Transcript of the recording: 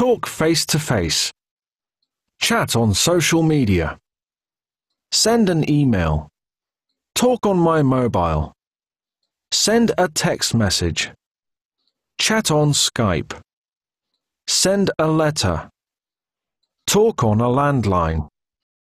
Talk face to face. Chat on social media. Send an email. Talk on my mobile. Send a text message. Chat on Skype. Send a letter. Talk on a landline.